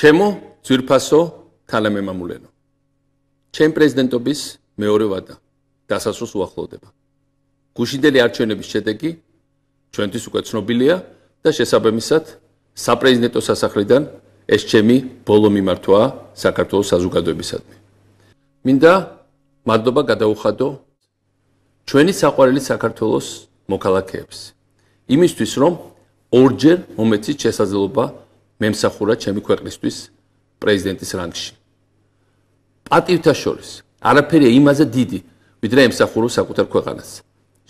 ჩემო ძირფასო თანამემამულენო ჩემ პრეზიდენტობის მეორე ვადა დასასრულს უახლოვდება გუშინდელი არჩევნების შედეგი ჩვენთვის უკვე ცნობილია და შესაბამისად საპრეზიდენტო სასახლიდან ეს ჩემი ბოლო მიმართვა საქართველოს საზოგადოებისადმი მინდა მადლობა გადაუხადო ჩვენი საყვარელი საქართველოს მოქალაქეებს იმისთვის რომ ორჯერ მომეცით შესაძლებობა მემსახურა ჩემი ქვეყნისთვის პრეზიდენტის რანგში. პატივთა შორის არაფერია იმაზე დიდი, ვიდრე ემსახურო საკუთარ ქვეყანას.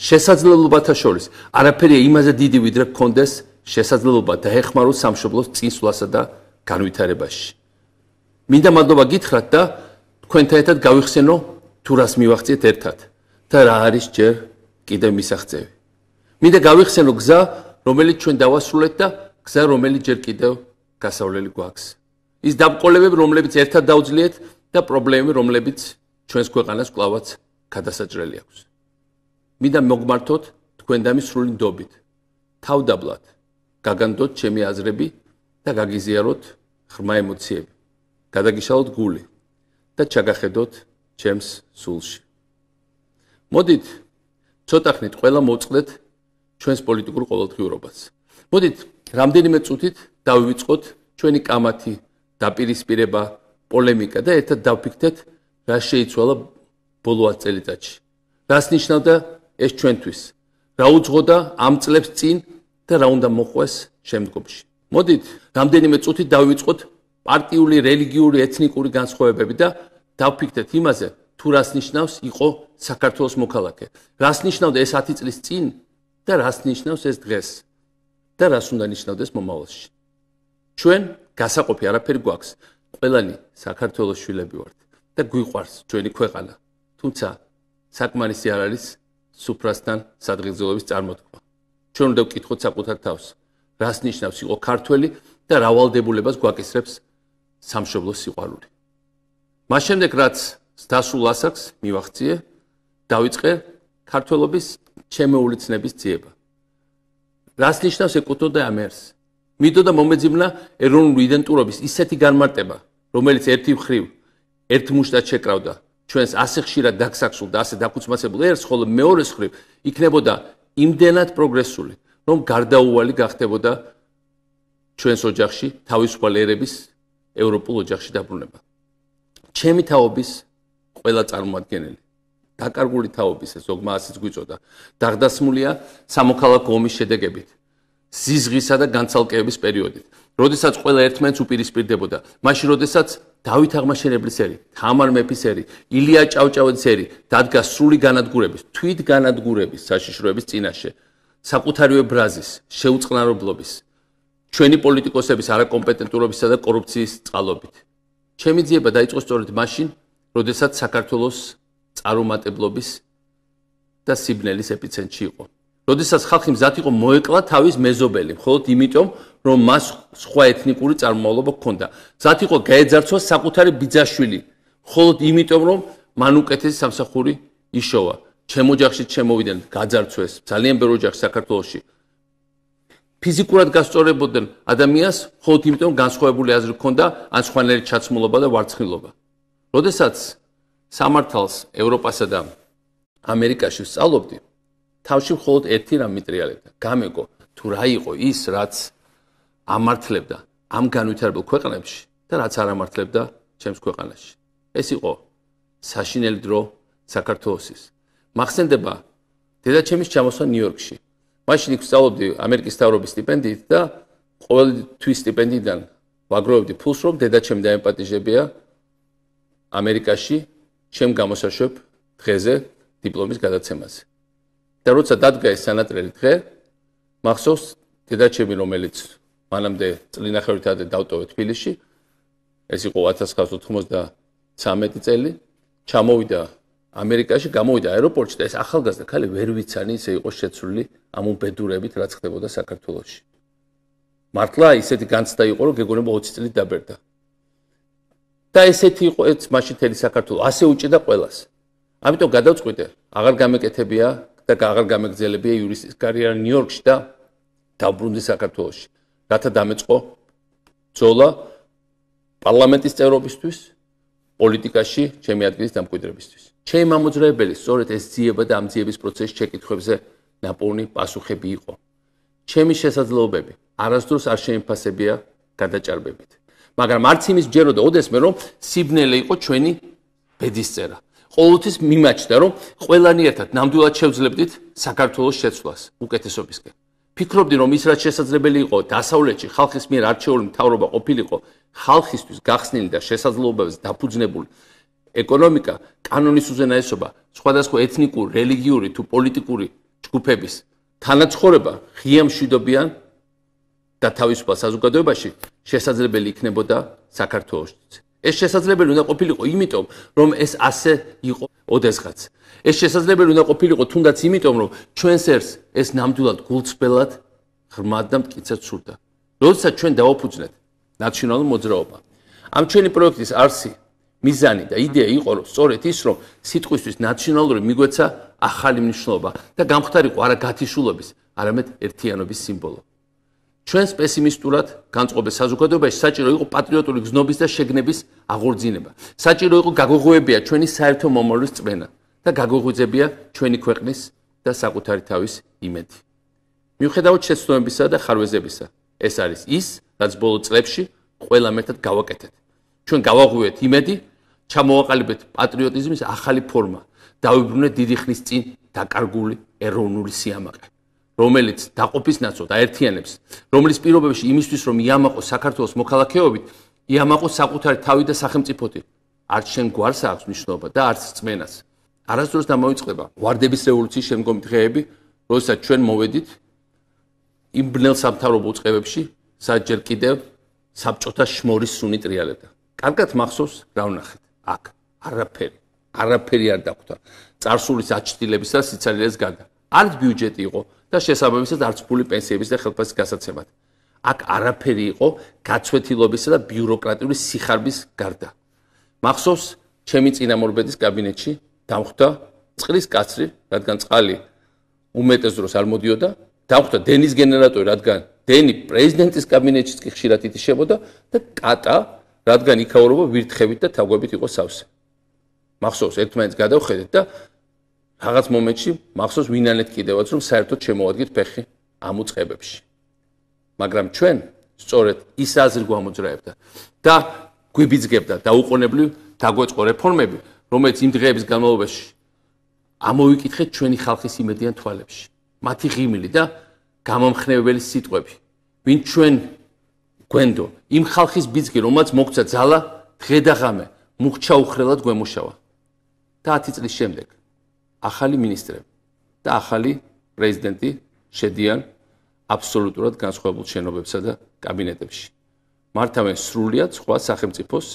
შესაძლებლობათა შორის არაფერია იმაზე დიდი, ვიდრე კონდეს შესაძლებლობა დაეხმაროს სამშობლოს წინსვლასა და განვითარებაში. მინდა მადლობა გითხრათ და თქვენთან ერთად გავიხსენო თუ რას მივახციეთ ერთად და რა არის ჯერ კიდე მისაღწევი. მინდა გავიხსენო გზა, რომელიც ჩვენ დავასრულეთ და გზა, რომელიც ჯერ კიდევ გასავლელი გვაქვს. ის დაბყოლებები, რომლებიც ერთად დაუძლიეთ და პრობლემები, რომლებიც ჩვენს ქვეყანას კლავაც გადასაჭრელი აქვს. მინდა მოგმართოთ თქვენ და მისრული ნდობით. თავდაბლად გაგანდოთ ჩემი აზრები და გაგიზიაროთ ხმა ემოციები. გადაგიშალოთ გული და ჩაგახედოთ ჩემს სულში. მოდით ცოტა ხნით ყველა მოწყდეთ ჩვენს პოლიტიკურ ყოველდღიურობას. მოდით რამდენიმე წუთით დავივიწყოთ ჩვენი კამათი დაპირისპირება პოლემიკა და ერთად დავფიქრეთ რა შეიცვალა ბოლო 10 წელიწადში რას ნიშნავდა ეს ჩვენთვის რა უძღოდა ამ წლებს წინ და რა უნდა მოხდეს შემდგომში მოდით რამდენიმე წუთი დავივიწყოთ პარტიული რელიგიური ეთნიკური განსხვავებები და დავფიქრეთ იმაზე თუ რას ნიშნავს იყო საქართველოს მოქალაქე რას ნიშნავდა ეს 10 წლის წინ და რას ნიშნავს ეს დღეს და რას უნდა ნიშნავდეს მომავალში ჩვენ გასაყופי არაფერი გვაქვს ყველანი საქართველოს შვილები ვართ და გვიყვარს ჩვენი ქვეყანა თუმცა საკმარისი არ არის სუფრასთან სადღეგრძელობის წარმოთქმა ჩვენ უნდა ვკითხოთ საკუთარ თავს რას ნიშნავს იყო ქართველი და რა ვალდებულებას გვაკისრებს სამშობლო სიყვარული მას შემდეგ რაც დასულ ასაკს მივახციე დავიწყე ქართველობის ჩემეული ცნების ძიება რას ნიშნავს ეკუთოდა ამერს მიდოდა მომეძიმნა ეროვნული იდენტურობის ისეთი განმარტება, რომელიც ერთი მხრივ ერთ მუშტად შეკრავდა ჩვენს ასე ხშირად დაგსახსულ და ასე დაკუცმაცებულ ერს, ხოლო მეორე მხრივ იქნებოდა იმდენად პროგრესული, რომ გარდაუვალი გახდებოდა ჩვენს ოჯახში თავისუფალ ერების ევროპულ ოჯახში დაბრუნება. ჩემი თაობის ყველა წარმომადგენელი დაკარგული თაობის ეს ოგმა ასეც გვიწოდა. დაღდასმულია სამოქალაქო ომის შედეგებით. ზიზღისა და განცალკევების პერიოდით. როდესაც ყველა ერთმანეთს უპირისპირდებოდა, მაშინ როდესაც დავით აღმაშენებლის ერი, თამარ მეფის ერი, ილია ჭავჭავაძის ერი დადგა სრული განადგურების, თვით განადგურების საშიშროების წინაშე, საკუთარივე ბრაზის, შეუწყნარობლობის, ჩვენი პოლიტიკოსების არაკომპეტენტურობისა და კორუფციის წყალობით. ჩემი ძიება დაიწყო სწორედ მაშინ, როდესაც საქართველოს წარუმატებლობის და სიბნელის ეპიცენტრი იყო. როდესაც ხალხი მზად იყო მოეკლა თავის მეზობელი, მხოლოდ იმიტომ, რომ მას სხვა ეთნიკური წარმომავლობა ჰქონდა. მზად იყო გაეძარცვა საკუთარი ბიძაშვილი, მხოლოდ იმიტომ, რომ მან უკეთეს სამსახური იშოვა. ჩემ ოჯახში ჩემოვიდნენ გაძარცვეს ძალიან ბევრი ოჯახი საქართველოში. ფიზიკურად გასწორებოდნენ ადამიანს, მხოლოდ იმიტომ, რომ განსხვავებული აზრი ჰქონდა ან სხვანაირი ჩაცმულობა და ვარცხნილობა. როდესაც სამართალს ევროპასა და ამერიკაში ვსწავლობდი, თავში მხოლოდ ერთი რამ მიტრიალებდა გამეგო თუ რა იყო ის რაც ამართლებდა ამ განვითარებულ ქვეყნებში და რაც არ ამართლებდა ჩემს ქვეყანაში ეს იყო საშინელი დრო საქართველოსის მახსენდება დედა ჩემის ჩამოსვა ნიუ-იორკში მაშინ იქ სწავლობდი ამერიკის სტავრობის სტიპენდიით და ყოველთვის სტიპენდიიდან ვაგროვებდი ფულს რომ დედა ჩემ დაემპატიჟებია ამერიკაში ჩემ გამოსაშვებ დღეზე დიპლომის გადაცემაზე და როცა დადგა ეს სანატრელი დღე მახსოვს დედაჩემი რომელიც მანამდე წლინახევრით ადრე დავტოვე თბილისში ეს იყო 1993 წელი ჩამოვიდა ამერიკაში გამოვიდა აეროპორტში და ეს ახალგაზრდა ქალი ვერ ვიცანი ისე იყო შეცვლილი ამ უბედურებით რაც ხდებოდა საქართველოსში მართლა ისეთი განცდა იყო რომ გეგონება 20 წელი დაბერდა და ესეთი იყო ეს მაშინ თელი საქართველოს ასე უჭედა ყველას ამიტომ გადავწყვიტე აღარ გამეკეთებია და გაღარ გამეგზელებია იურისტის კარიერა ნიუ-იორკში და დაბრუნდა საქართველოში. რათა დამეწყო ძოლა პარლამენტის წევრობისთვის, პოლიტიკაში ჩემი ადგილის დამკვიდრებისთვის. ჩემი მამოძრაებელი სწორედ ეს ძიება და ამძიების პროცესის შეკითხვებზე ნაპოვნი პასუხები იყო. ჩემი შესაძლებლობები არასდროს არ შეიმფასებია გადაჭარბებით. მაგრამ არც იმის ჯერო და ოდესმე რომ სიბნელე იყო ჩვენი ბედისწერა. ყოველთვის მიმაჩნდა, რომ ყველანი ერთად ნამდვილად შევძლებდით საქართველოს შეცვლას უკეთესობისკენ. ფიქრობდი, რომ ის რაც შესაძლებელი იყო დასავლეთში ხალხის მიერ არჩეული მთავრობა ყოფილიყო ხალხისთვის გახსნილი და შესაძლებლობებს დაფუძნებული ეკონომიკა, კანონის უზენაესობა, სხვადასხვა ეთნიკური, რელიგიური თუ პოლიტიკური ჯგუფების თანაცხოვრება ღია მშვიდობიან და თავისუფალ საზოგადოებაში შესაძლებელი იქნებოდა საქართველოსთვის. ეს შესაძლებელი უნდა ყოფილიყო იმიტომ, რომ ეს ასე იყო ოდესღაც. ეს შესაძლებელი უნდა ყოფილიყო თუნდაც იმიტომ, რომ ჩვენს ერს ეს ნამდვილად გულწრფელად ღრმად და მტკიცედ სურდა. როდესაც ჩვენ დაუფუძნეთ ნაციონალურ მოძრაობას, ამ ჩვენი პროექტის არსი, მიზანი და იდეა იყო, რომ სწორედ ის, რომ სიტყვისთვის ნაციონალური მიგვეცა ახალი მნიშვნელობა და გამხდარიყო არა გათიშულობის, არამედ ერთიანობის სიმბოლო. ჩვენს პესიმისტურად განწყობეს საზოგადოებაში საჭირო იყო პატრიოტული გზნობის და შეგნების აღორძინება. საჭირო იყო გაგოღვეებია ჩვენი საერთო მომავლის წვენა და გაგოღვიძებია ჩვენი ქვეყნის და საკუთარი თავის იმედი. მიუხედავად შეცდომებისა და ხარვეზებისა, ეს არის ის, რაც ბოლო წლებში ყველა მეთად გავაკეთეთ. ჩვენ გავაღვიეთ იმედი, ჩამოვაყალიბეთ პატრიოტიზმის ახალი ფორმა, დავიბრუნეთ დიდი ხნის წინ დაკარგული ეროვნული სიამაყე. რომელიც დაყופის ნაცვლად აერთიანებს, რომლის პირობებში იმისთვის რომ იამაყოს საქართველოს მოქალაქეობით, იამაყოს საკუთარი თავი და სახელმწიფოთი. არც შენ გვარს აქვს მნიშვნელობა და არც წმენას. არასდროს დამოიწყება ვარდების რევოლუციის შემდგომი დღეები, როდესაც ჩვენ მოведით იმ ბნელ სამთავრობო წყებებში, სადაც ჯერ კიდევ საბჭოთა შმორის სუნი ტრიალებდა. კარგად მახსოვს რა ვნახეთ აქ. არაფერი, არაფერი არ დაგვთა. წარსულის აჩtildeებისას სიცილიეს გადა. არც ბიუჯეტი იყო, და შესაბამისად არც ფული პენსიების და ხელფასის გასაცემად. აქ არაფერი იყო გაცვეთილობისა და ბიუროკრატიული სიხარბის გარდა. მახსოვს, ჩემი წინამორბედის კაბინეტში დამხვდა წყლის კაცრი, რადგან წყალი უმეტეს დროს არ მოდიოდა, დამხვდა დენის გენერატორი, რადგან დენი პრეზიდენტის კაბინეტში წკი ხშირად იტიშებოდა და კატა, რადგან იქაურობა ვირთხებით და თაგვებით იყო სავსე. მახსოვს, ერთმანეთს გადავხედეთ და რაღაც მომენტში მახსოვს ვინანეთ კიდევაც რომ საერთოდ შემოვადგეთ ფეხი ამ უწებებში. მაგრამ ჩვენ სწორედ ის აზრ გვამოძრაებდა და გვიბიძგებდა და უყონებლი დაგვეწყო რეფორმები, რომელიც იმ დღეების განმავლობაში ამოვიკითხეთ ჩვენი ხალხის იმედიან თვალებში. მათი ღიმილი და გამამხნევებელი სიტყვები, ვინ ჩვენ გვენდო იმ ხალხის ბიძგი, რომელსაც მოგცა ძალა დღე და ღამე მუხჩაუხრელად გვემუშავა. და 10 წლის შემდეგ ახალი ministrები და ახალი პრეზიდენტი შედიან აბსოლუტურად განსხვავებულ შენობებსა და კაბინეტებში. მართავენ სრულიად სხვა სახელმწიფოს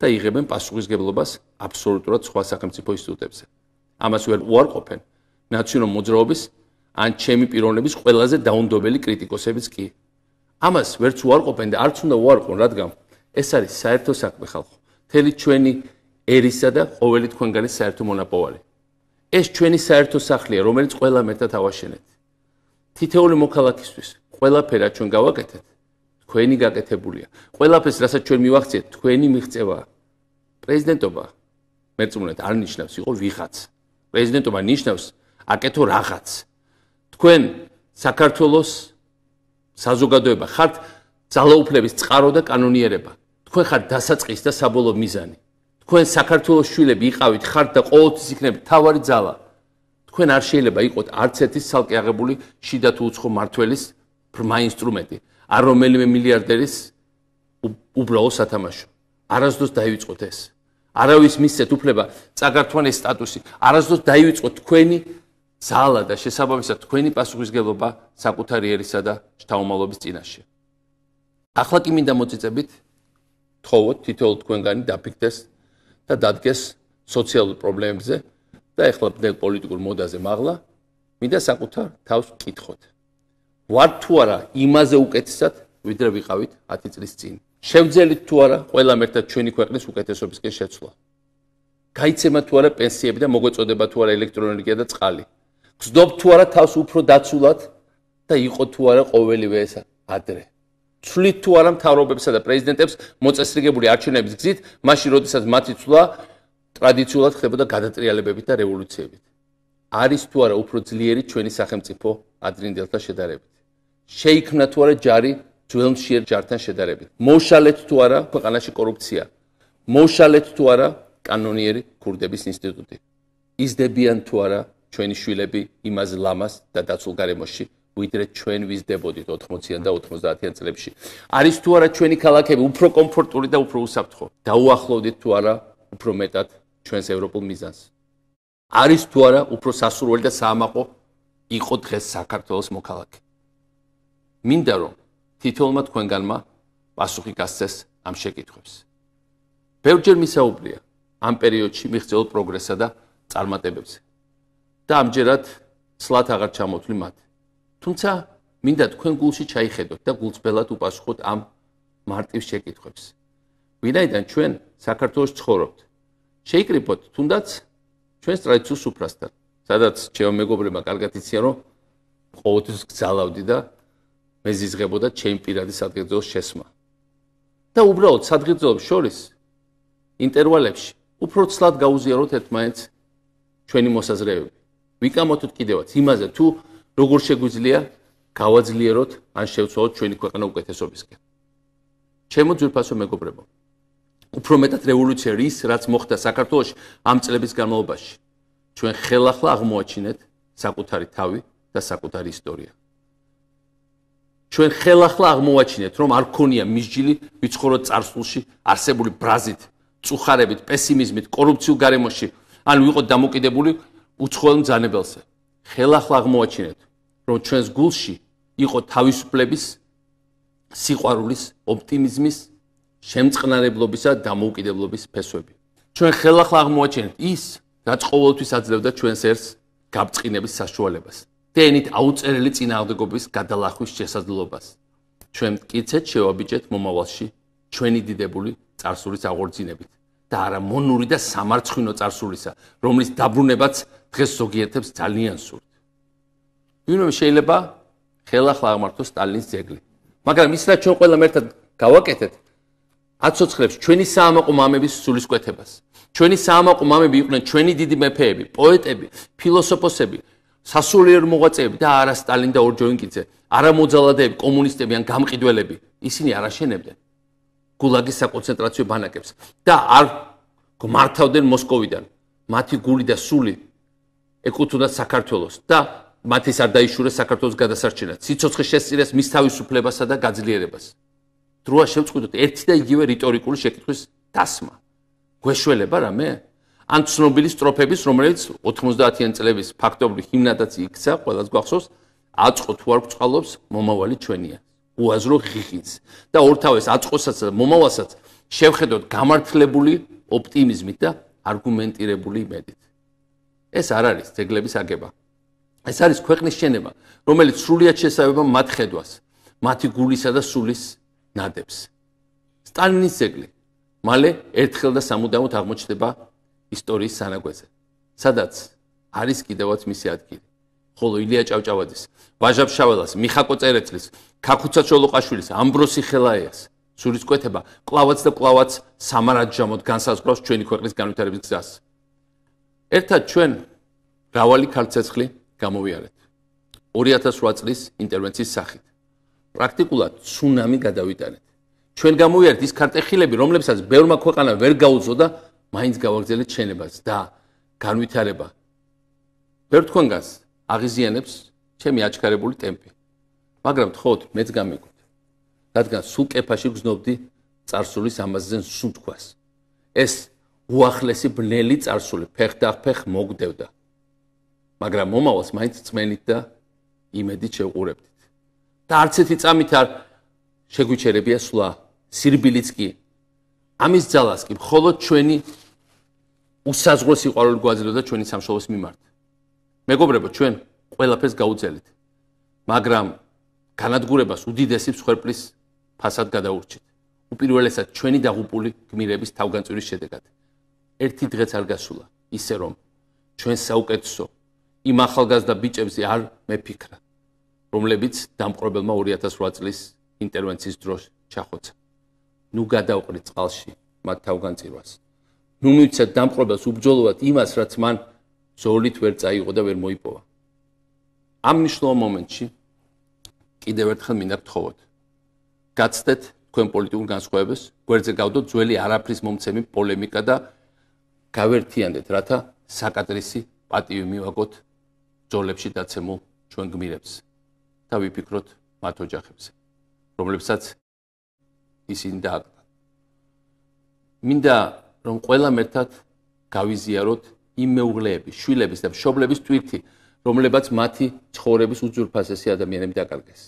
და იღებენ პასუხისგებლობას აბსოლუტურად სხვა სახელმწიფო ინსტიტუტებზე. ამას ვერ უარყოფენ ნაციონალური მოძრაობის ან ჩემი პიროვნების ყველაზე დაუნდობელი კრიტიკოსებიც კი. ამას ვერც უარყოფენ და არც უნდა უარყონ, რადგან ეს არის საერთო საქმე ხალხო. თელი ჩვენი ერისა და ყოველი თქვენგანის საერთო მონაპოვარი. ეს ჩვენი საერთო სახლია, რომელიც ყველა მერთად ავაშენეთ. თითეული მოქალაქისთვის ყველაფერი ჩვენ გავაკეთეთ, თქვენი გაკეთებულია. ყველაფერს, რასაც ჩვენ მივახციეთ, თქვენი მიღწევა. პრეზიდენტობა მეწმუნეთ არ ნიშნავს იყო ვიღაც. პრეზიდენტობა ნიშნავს აკეთო რაღაც. თქვენ საქართველოს საზოგადოება ხართ ძალაუფლების წყარო და კანონიერება. თქვენ ხართ დასაწყის და საბოლოო მიზანი. თქვენ საქართველოს შვილები იყავით ხარ და ყოველთვის იქნებით თავარი ძალა. თქვენ არ შეიძლება იყოთ არც ერთის ცალკე აღებული შიდა თუ უცხო მართველის ბრმა ინსტრუმენტი, არ რომელიმე მილიარდერის უბრალო სათამაშო. არასდროს დაივიწყოთ ეს. არავის მისცეთ უფლება საქართველოს სტატუსი. არასდროს დაივიწყოთ თქვენი ძალა და შესაბამისად თქვენი პასუხისგებლობა საკუთარი ერისა და შთამომავლობის წინაშე. ახლა კი მინდა მოწიწებით თხოვოთ თითოეულ თქვენგანი დაფიქდეს და დადგეს სოციალურ პრობლემებზე და ეხლა მდელ პოლიტიკურ მოდაზე მაღლა მინდა საკუთარ თავს ეკითხოთ. ვარ თუ არა იმაზე უკეთესად, ვიდრე ვიყავით 10 წლის წინ? შევძელით თუ არა ყველამ ერთად ჩვენი ქვეყნის უკეთესობისკენ შეცვლა? გაიცემა თუ არა პენსიები და მოგვეწოდება თუ არა ელექტრონიკა და წყალი? გძდობთ თუ არა თავს უფრო დაცულად და იყო თუ არა ყოველივე ეს ადრე? ცვლით თუ არა მთავრობებსა და პრეზიდენტებს მოწესრიგებული არჩევნების გზით, მაშინ როდესაც მათი ცვლა ტრადიციულად ხდებოდა გადატრიალებებით და რევოლუციებით. არის თუ არა უფრო ძლიერი ჩვენი სახელმწიფო ადრინდელთა შედარებით? შეიქმნა თუ არა ჯარი ძველმშიერ ჯართან შედარებით? მოშალეთ თუ არა ქვეყანაში კორუფცია? მოშალეთ თუ არა კანონიერი ქურდების ინსტიტუტი? იზდებიან თუ არა ჩვენი შვილები იმაზ ლამას და დაცულ გარემოში, ვიდრე ჩვენ ვიზდებოდით 80-იან და 90-იან წლებში. არის თუ არა ჩვენი ქალაქები უფრო კომფორტული და უფრო უსაფრთხო? დაუახლოვდით თუ არა უფრო მეტად ჩვენს ევროპულ მიზანს. არის თუ არა უფრო სასურველი და საამაყო იყო დღეს საქართველოს მოქალაქე? მინდა რომ თითოეულმა თქვენგანმა პასუხი გასცეს ამ შეკითხვებს. ბევრჯერ მისაუბრია ამ პერიოდში მიღწეულ პროგრესსა და წარმატებებზე. და ამჯერად სლათ აღარ ჩამოთვლი მათ. თუმცა მინდა თქვენ გულში ჩაიხედოთ და გულწრფელად უპასუხოთ ამ მარტივ შეკითხვებს. ვინაიდან ჩვენ საქართველოს ცხოვრობთ, შეიკრიბოთ თუნდაც ჩვენს ტრადიციულ სუფრასთან, სადაც ჩემო მეგობრებმა კარგად იციან, რომ ყოველთვის გძალავდი და მეზიზღებოდა ჩემი პირადი სადღეგრძელო შესმა. და უბრალოდ სადღეგრძელოებს შორის ინტერვალებში უფრო ცლად გაუზიაროთ ერთმანეთს ჩვენი მოსაზრებები. ვიკამოთ კიდევაც იმაზე თუ როგორ შეგვიძლია გავაძლიეროთ ან შევცვალოთ ჩვენი ქვეყანა უკეთესობისკენ ჩემო ძვირფასო მეგობრებო უფრო მეტად რევოლუცია ის რაც მოხდა საქართველოში ამ წლების განმავლობაში ჩვენ ხელახლა აღმოაჩინეთ საკუთარი თავი და საკუთარი ისტორია ჩვენ ხელახლა აღმოვაჩინეთ, რომ არ ქონია მისჯილი ვიცხოვროთ царსულში, არსებული ბრაზით, წუხარებით, პესიმიზმით, კორუფციულ გარემოში, ან ვიყოთ დამოკიდებული უცხოელ ძალებელზე. ხელახლა აღმოვაჩინეთ, რომ ჩვენს გულში იყო თავისუფლების სიყვარულის, ოპტიმიზმის, შემწყნარებლობისა და მოუკიდებლობის ფესვები. ჩვენ ხელახლა აღმოაჩენთ ის, რაც ყოველთვის აძლევდა ჩვენს ერთს გაბწყინების საშუალებას. დენით აუწერელი წინააღმდეგობის გადალახვის შესაძლებლობას. ჩვენ მткиცეთ შევაბიჭეთ მომავალში ჩვენი დიდებული царსურის აღორძინებით და არა მონური და სამარცხინო царსურისა, რომლის დაბრუნებაც დღეს ზოგიერთებს ძალიან სურს. ვინმე შეიძლება ხელახლა აღმართოს სტალინის ძეგლი. მაგრამ ის რა ჩვენ ყველა ერთად გავაკეთეთ, აცოცხლებს ჩვენი საამაყო მამების სულისკვეთებას. ჩვენი საამაყო მამები იყვნენ ჩვენი დიდი მეფეები, პოეტები, ფილოსოფოსები, სასულიერ მოღვაწეები და არა სტალინი და ორჯონკიძე, არა მოძალადეები, კომუნისტები ან გამყიდველები. ისინი არ აღშენებდნენ გულაგის საკონცენტრაციო ბანაკებს და არ გმართავდნენ მოსკოვიდან. მათი გული და სული ეკუთვნოდა საქართველოს და მათის არ დაიშურეს საქართველოს გადასარჩენა. ციცოცხლის შესწირეს მის თავისუფლებასა და გაძლიერებას. დროა შევწყვიტოთ ერთი და იგივე რიტორიკული შეკითხვის დასმა. გვეშველება რა მე? ან ცნობილი სტროფების, რომელიც 90-იან წლების ფაქტობრივ ჰიმნადაც იქცა, ყველას გვახსოვს, აწყო თუ არ გწყალობს მომავალი ჩვენია. უაზრო ღიღიც და ორთავეს აწყოსაც და მომავალსაც შევხედოთ გამართლებული ოპტიმიზმით და არგუმენტირებული იმედით. ეს არ არის ძეგლების აგება. ეს არის ქვეყნის შენება, რომელიც სრულიად შეესაბამება მათ ხედვას, მათი გულისა და სულის ნადებს. სტალინის ძეგლი მალე ერთხელ და სამუდამოდ აღმოჩნდება ისტორიის სანაგვეზე, სადაც არის კიდევაც მისი ადგილი. ხოლო ილია ჭავჭავაძის, ვაჟაბ შაველას, მიხა კოწერეთლის, ქაკუცა ჩოლოყაშვილის, ამბროსი ხელაიას სულის კვეთება კლავაც და კლავაც სამარაჯამოდ განსაზღვრავს ჩვენი ქვეყნის განვითარების გზას. ერთად ჩვენ დავალი ქალცეცხლის გამოვიარეთ 2008 წლის ინტერვენციის სახით პრაქტიკულად ცუნამი გადავიტანეთ ჩვენ გამოვიარეთ ის ქარტეხილები რომლებსაც ბევრმა ქვეყანა ვერ გაუძოდა მაინც გავაგზავნეთ ჩვენებას და განვითარება ვერ თქვენგანს აღიზიანებს ჩემი აჩქარებული ტემპი მაგრამ თხოვთ მეც გამეკვით რადგან სულ კეფაში გზნობდი царсулис амазен სუნთქვას ეს უახლესი ბნელი царсули ფეხდაფეხ მოგდევდა მაგრამ მომავალს მაინც წმენით და იმედით შეყურებთით. და არც ერთი წამით არ შეგვიჩერებია სვლა, სირბილიც კი. ამის ძალას კი მხოლოდ ჩვენი უსაზღვრო სიყვარული გვაძლევს და ჩვენი სამშობლოს მიმართ. მეგობრებო, ჩვენ ყველაფერს გაუძელით. მაგრამ განადგურებას უდიდესი მსხვერპლის ფასად გადაურჩით. უპირველესად ჩვენი დაღუპული გმირების თავგანწირის შედეგად. ერთი დღეც არ გასულა, ისე რომ ჩვენ საუკეთესო იმ ახალგაზრდა ბიჭებზე არ მეფიქრა, რომლებიც დამყრობელმა 2008 წლის ინტერვენციის დროს ჩახოცა. ნუ გადავყრი წყალში მათ თავგანწირვას. ნუ მივცეთ დამყრობელს უბრძოლოდ იმას, რაც მან ზოლით ვერ წაიღო და ვერ მოიპოვა. ამ მნიშვნელოვან მომენტში კიდევ ერთხელ მინდა გთხოვოთ. გაცდეთ თქვენ პოლიტიკურ განსხვავებას, გვერდზე გავდოთ ძველი არაფრის მომცემი პოლემიკა და გავერთიანდეთ, რათა საკატრისი პატივი მივაგოთ ძოლებში დაცემულ ჩვენ გმირებს და ვიფიქროთ მათ ოჯახებზე რომლებსაც ისინი დააკლდა მინდა რომ ყველა მეთათ გავიზიაროთ იმ მეუღლეების შვილების და მშობლების თვითი რომლებაც მათი ცხოვრების უძურფასესი ადამიანები დაკარგეს